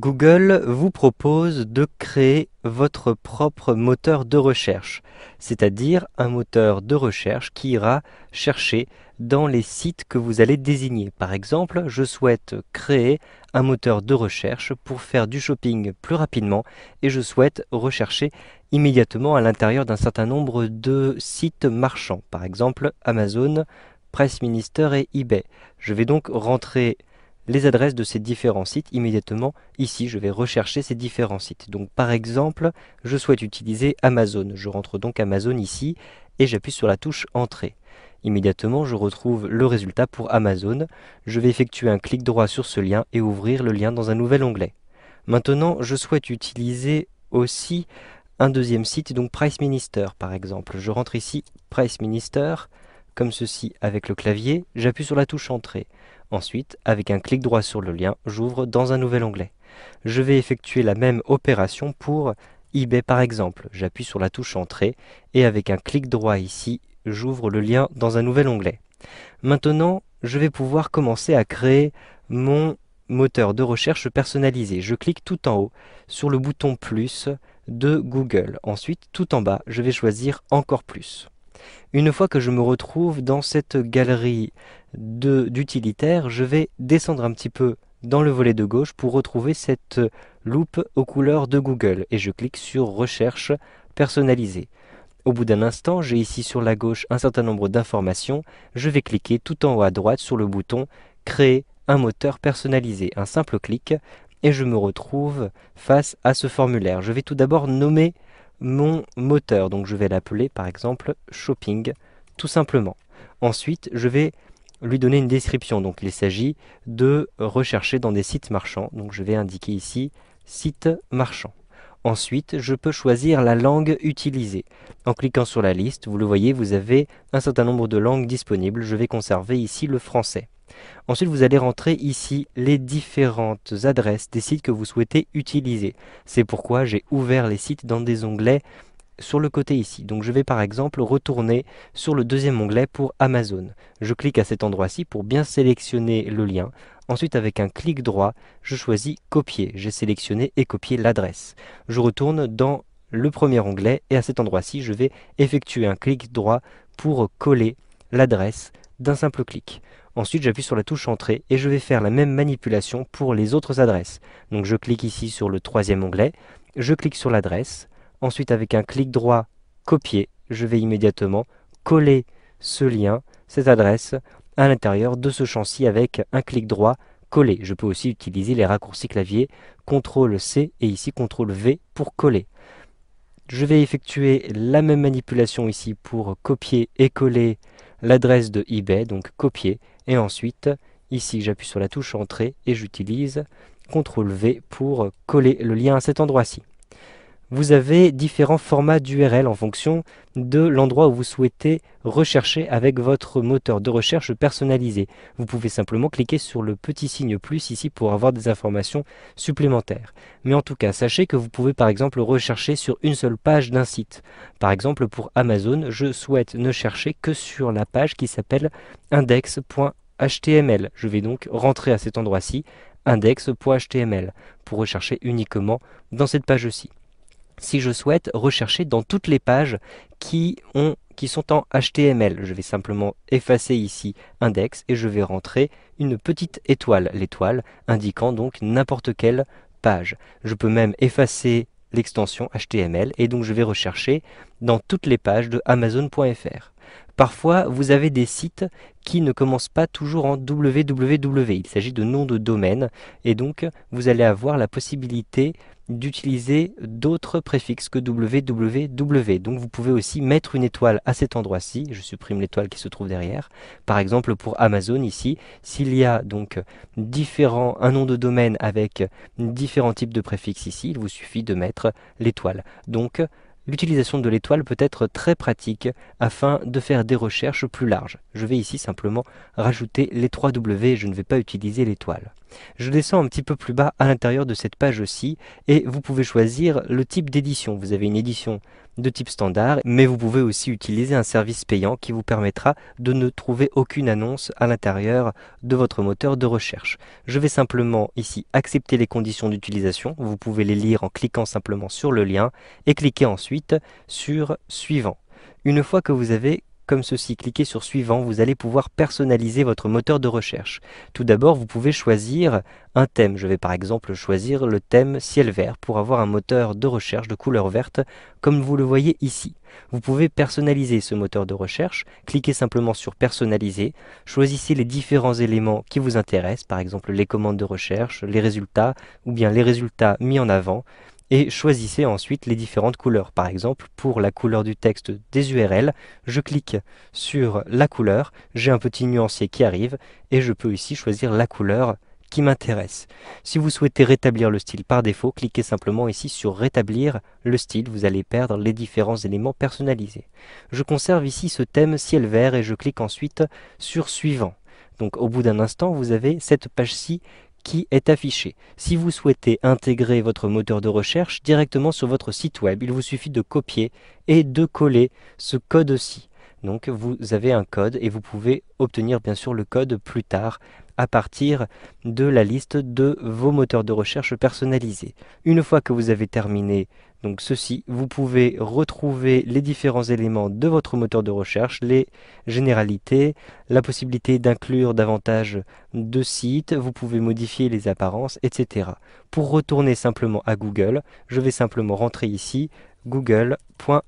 Google vous propose de créer votre propre moteur de recherche, c'est-à-dire un moteur de recherche qui ira chercher dans les sites que vous allez désigner. Par exemple, je souhaite créer un moteur de recherche pour faire du shopping plus rapidement et je souhaite rechercher immédiatement à l'intérieur d'un certain nombre de sites marchands, par exemple Amazon, Press Minister et eBay. Je vais donc rentrer les adresses de ces différents sites immédiatement. Ici, je vais rechercher ces différents sites. Donc par exemple, je souhaite utiliser Amazon. Je rentre donc Amazon ici et j'appuie sur la touche Entrée. Immédiatement, je retrouve le résultat pour Amazon. Je vais effectuer un clic droit sur ce lien et ouvrir le lien dans un nouvel onglet. Maintenant, je souhaite utiliser aussi un deuxième site, donc Price Minister par exemple. Je rentre ici Price Minister comme ceci avec le clavier, j'appuie sur la touche Entrée. Ensuite, avec un clic droit sur le lien, j'ouvre dans un nouvel onglet. Je vais effectuer la même opération pour eBay par exemple. J'appuie sur la touche Entrée et avec un clic droit ici, j'ouvre le lien dans un nouvel onglet. Maintenant, je vais pouvoir commencer à créer mon moteur de recherche personnalisé. Je clique tout en haut sur le bouton plus de Google. Ensuite, tout en bas, je vais choisir encore plus. Une fois que je me retrouve dans cette galerie d'utilitaires, je vais descendre un petit peu dans le volet de gauche pour retrouver cette loupe aux couleurs de Google et je clique sur Recherche personnalisée. Au bout d'un instant, j'ai ici sur la gauche un certain nombre d'informations. Je vais cliquer tout en haut à droite sur le bouton Créer un moteur personnalisé. Un simple clic et je me retrouve face à ce formulaire. Je vais tout d'abord nommer mon moteur. Donc je vais l'appeler par exemple shopping tout simplement. Ensuite, je vais lui donner une description. Donc il s'agit de rechercher dans des sites marchands. Donc je vais indiquer ici site marchand. Ensuite, je peux choisir la langue utilisée. En cliquant sur la liste, vous le voyez, vous avez un certain nombre de langues disponibles. Je vais conserver ici le français. Ensuite, vous allez rentrer ici les différentes adresses des sites que vous souhaitez utiliser. C'est pourquoi j'ai ouvert les sites dans des onglets sur le côté ici. Donc je vais par exemple retourner sur le deuxième onglet pour Amazon. Je clique à cet endroit-ci pour bien sélectionner le lien. Ensuite avec un clic droit, je choisis copier. J'ai sélectionné et copié l'adresse. Je retourne dans le premier onglet et à cet endroit-ci, je vais effectuer un clic droit pour coller l'adresse d'un simple clic. Ensuite, j'appuie sur la touche Entrée et je vais faire la même manipulation pour les autres adresses. Donc je clique ici sur le troisième onglet, je clique sur l'adresse, ensuite avec un clic droit Copier, je vais immédiatement coller ce lien, cette adresse, à l'intérieur de ce champ-ci avec un clic droit Coller. Je peux aussi utiliser les raccourcis clavier CTRL-C et ici CTRL-V pour coller. Je vais effectuer la même manipulation ici pour copier et coller l'adresse de eBay, donc copier, et ensuite, ici j'appuie sur la touche Entrée et j'utilise CTRL V pour coller le lien à cet endroit-ci vous avez différents formats d'URL en fonction de l'endroit où vous souhaitez rechercher avec votre moteur de recherche personnalisé. Vous pouvez simplement cliquer sur le petit signe plus ici pour avoir des informations supplémentaires. Mais en tout cas, sachez que vous pouvez par exemple rechercher sur une seule page d'un site. Par exemple, pour Amazon, je souhaite ne chercher que sur la page qui s'appelle index.html. Je vais donc rentrer à cet endroit-ci, index.html, pour rechercher uniquement dans cette page-ci si je souhaite rechercher dans toutes les pages qui, ont, qui sont en HTML. Je vais simplement effacer ici index et je vais rentrer une petite étoile, l'étoile indiquant donc n'importe quelle page. Je peux même effacer l'extension HTML et donc je vais rechercher dans toutes les pages de Amazon.fr. Parfois, vous avez des sites qui ne commencent pas toujours en www. Il s'agit de noms de domaine et donc vous allez avoir la possibilité d'utiliser d'autres préfixes que www. Donc vous pouvez aussi mettre une étoile à cet endroit-ci. Je supprime l'étoile qui se trouve derrière. Par exemple pour Amazon ici, s'il y a donc différents, un nom de domaine avec différents types de préfixes ici, il vous suffit de mettre l'étoile. Donc L'utilisation de l'étoile peut être très pratique afin de faire des recherches plus larges. Je vais ici simplement rajouter les 3 W, je ne vais pas utiliser l'étoile. Je descends un petit peu plus bas à l'intérieur de cette page aussi et vous pouvez choisir le type d'édition. Vous avez une édition de type standard mais vous pouvez aussi utiliser un service payant qui vous permettra de ne trouver aucune annonce à l'intérieur de votre moteur de recherche. Je vais simplement ici accepter les conditions d'utilisation. Vous pouvez les lire en cliquant simplement sur le lien et cliquer ensuite sur suivant. Une fois que vous avez comme ceci, cliquez sur Suivant, vous allez pouvoir personnaliser votre moteur de recherche. Tout d'abord, vous pouvez choisir un thème. Je vais par exemple choisir le thème ciel vert pour avoir un moteur de recherche de couleur verte comme vous le voyez ici. Vous pouvez personnaliser ce moteur de recherche, cliquez simplement sur personnaliser, choisissez les différents éléments qui vous intéressent, par exemple les commandes de recherche, les résultats ou bien les résultats mis en avant et choisissez ensuite les différentes couleurs. Par exemple, pour la couleur du texte des URL, je clique sur la couleur, j'ai un petit nuancier qui arrive et je peux ici choisir la couleur qui m'intéresse. Si vous souhaitez rétablir le style par défaut, cliquez simplement ici sur rétablir le style, vous allez perdre les différents éléments personnalisés. Je conserve ici ce thème ciel vert et je clique ensuite sur suivant. Donc au bout d'un instant, vous avez cette page-ci qui est affiché. Si vous souhaitez intégrer votre moteur de recherche directement sur votre site web, il vous suffit de copier et de coller ce code-ci. Donc vous avez un code et vous pouvez obtenir bien sûr le code plus tard à partir de la liste de vos moteurs de recherche personnalisés. Une fois que vous avez terminé donc ceci, vous pouvez retrouver les différents éléments de votre moteur de recherche, les généralités, la possibilité d'inclure davantage de sites, vous pouvez modifier les apparences, etc. Pour retourner simplement à Google, je vais simplement rentrer ici google.fr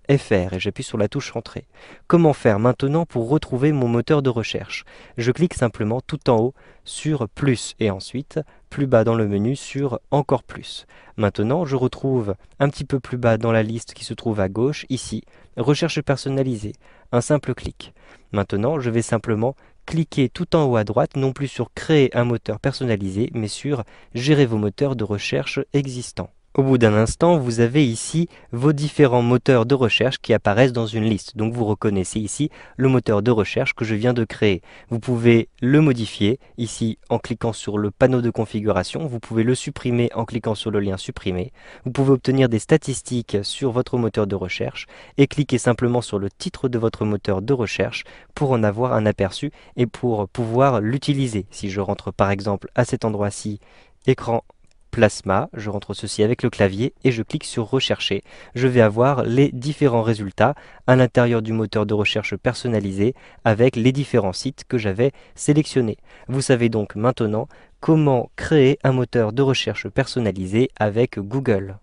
et j'appuie sur la touche Entrée. Comment faire maintenant pour retrouver mon moteur de recherche Je clique simplement tout en haut sur Plus et ensuite plus bas dans le menu sur Encore plus. Maintenant, je retrouve un petit peu plus bas dans la liste qui se trouve à gauche, ici, Recherche personnalisée, un simple clic. Maintenant, je vais simplement cliquer tout en haut à droite, non plus sur Créer un moteur personnalisé, mais sur Gérer vos moteurs de recherche existants. Au bout d'un instant, vous avez ici vos différents moteurs de recherche qui apparaissent dans une liste. Donc vous reconnaissez ici le moteur de recherche que je viens de créer. Vous pouvez le modifier ici en cliquant sur le panneau de configuration. Vous pouvez le supprimer en cliquant sur le lien supprimer. Vous pouvez obtenir des statistiques sur votre moteur de recherche et cliquer simplement sur le titre de votre moteur de recherche pour en avoir un aperçu et pour pouvoir l'utiliser. Si je rentre par exemple à cet endroit-ci, écran Plasma, je rentre ceci avec le clavier et je clique sur Rechercher. Je vais avoir les différents résultats à l'intérieur du moteur de recherche personnalisé avec les différents sites que j'avais sélectionnés. Vous savez donc maintenant comment créer un moteur de recherche personnalisé avec Google.